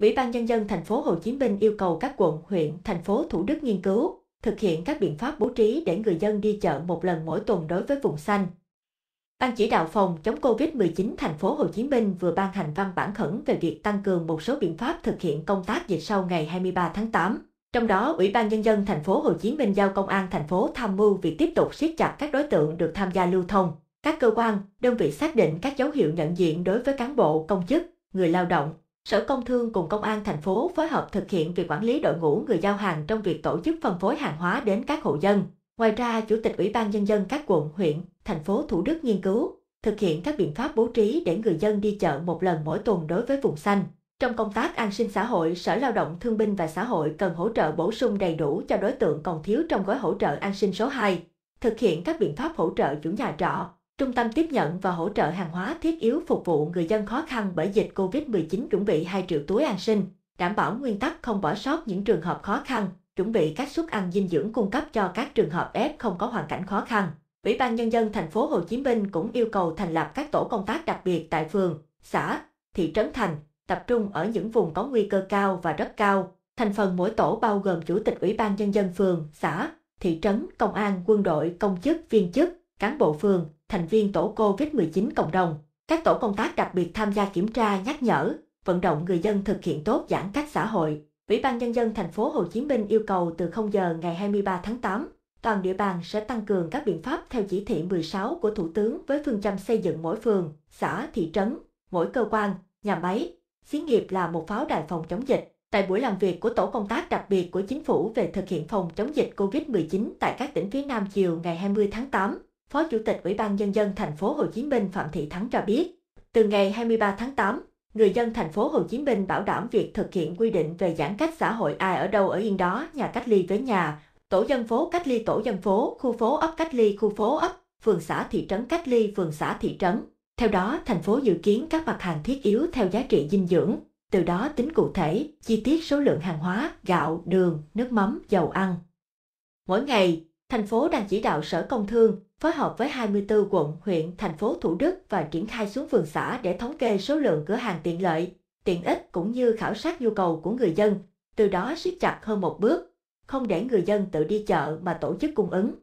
Ủy ban nhân dân thành phố Hồ Chí Minh yêu cầu các quận, huyện, thành phố Thủ Đức nghiên cứu thực hiện các biện pháp bố trí để người dân đi chợ một lần mỗi tuần đối với vùng xanh. Ban chỉ đạo phòng chống Covid-19 thành phố Hồ Chí Minh vừa ban hành văn bản khẩn về việc tăng cường một số biện pháp thực hiện công tác dịch sau ngày 23 tháng 8. Trong đó, Ủy ban nhân dân thành phố Hồ Chí Minh giao công an thành phố tham mưu việc tiếp tục siết chặt các đối tượng được tham gia lưu thông. Các cơ quan, đơn vị xác định các dấu hiệu nhận diện đối với cán bộ, công chức, người lao động, Sở Công Thương cùng Công an thành phố phối hợp thực hiện việc quản lý đội ngũ người giao hàng trong việc tổ chức phân phối hàng hóa đến các hộ dân. Ngoài ra, Chủ tịch Ủy ban Nhân dân các quận, huyện, thành phố Thủ Đức nghiên cứu, thực hiện các biện pháp bố trí để người dân đi chợ một lần mỗi tuần đối với vùng xanh. Trong công tác an sinh xã hội, Sở Lao động Thương binh và Xã hội cần hỗ trợ bổ sung đầy đủ cho đối tượng còn thiếu trong gói hỗ trợ an sinh số 2, thực hiện các biện pháp hỗ trợ chủ nhà trọ, Trung tâm tiếp nhận và hỗ trợ hàng hóa thiết yếu phục vụ người dân khó khăn bởi dịch COVID-19 chuẩn bị 2 triệu túi an sinh, đảm bảo nguyên tắc không bỏ sót những trường hợp khó khăn, chuẩn bị các suất ăn dinh dưỡng cung cấp cho các trường hợp F không có hoàn cảnh khó khăn. Ủy ban nhân dân thành phố Hồ Chí Minh cũng yêu cầu thành lập các tổ công tác đặc biệt tại phường, xã, thị trấn thành, tập trung ở những vùng có nguy cơ cao và rất cao. Thành phần mỗi tổ bao gồm chủ tịch Ủy ban nhân dân phường, xã, thị trấn, công an, quân đội, công chức, viên chức, cán bộ phường, thành viên tổ COVID-19 cộng đồng. Các tổ công tác đặc biệt tham gia kiểm tra nhắc nhở, vận động người dân thực hiện tốt giãn cách xã hội. Ủy ban Nhân dân thành phố Hồ Chí Minh yêu cầu từ 0 giờ ngày 23 tháng 8, toàn địa bàn sẽ tăng cường các biện pháp theo chỉ thị 16 của Thủ tướng với phương châm xây dựng mỗi phường, xã, thị trấn, mỗi cơ quan, nhà máy, xí nghiệp là một pháo đài phòng chống dịch. Tại buổi làm việc của Tổ công tác đặc biệt của Chính phủ về thực hiện phòng chống dịch COVID-19 tại các tỉnh phía Nam chiều ngày 20 tháng 8, Phó Chủ tịch Ủy ban Nhân dân thành phố Hồ Chí Minh Phạm Thị Thắng cho biết, từ ngày 23 tháng 8, người dân thành phố Hồ Chí Minh bảo đảm việc thực hiện quy định về giãn cách xã hội ai ở đâu ở yên đó, nhà cách ly với nhà, tổ dân phố cách ly tổ dân phố, khu phố ấp cách ly khu phố ấp, phường xã thị trấn cách ly phường xã thị trấn. Theo đó, thành phố dự kiến các mặt hàng thiết yếu theo giá trị dinh dưỡng, từ đó tính cụ thể, chi tiết số lượng hàng hóa, gạo, đường, nước mắm, dầu ăn. Mỗi ngày, thành phố đang chỉ đạo Sở Công Thương, phối hợp với 24 quận, huyện, thành phố Thủ Đức và triển khai xuống phường xã để thống kê số lượng cửa hàng tiện lợi, tiện ích cũng như khảo sát nhu cầu của người dân, từ đó siết chặt hơn một bước, không để người dân tự đi chợ mà tổ chức cung ứng.